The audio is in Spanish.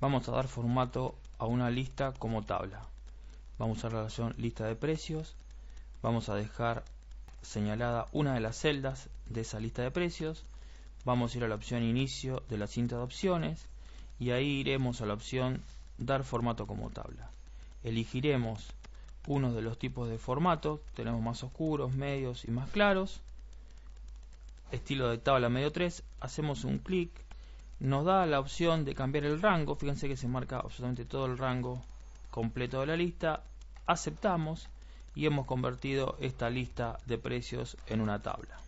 Vamos a dar formato a una lista como tabla. Vamos a la opción lista de precios. Vamos a dejar señalada una de las celdas de esa lista de precios. Vamos a ir a la opción inicio de la cinta de opciones y ahí iremos a la opción dar formato como tabla. Elegiremos uno de los tipos de formato, tenemos más oscuros, medios y más claros. Estilo de tabla medio 3, hacemos un clic nos da la opción de cambiar el rango, fíjense que se marca absolutamente todo el rango completo de la lista, aceptamos y hemos convertido esta lista de precios en una tabla.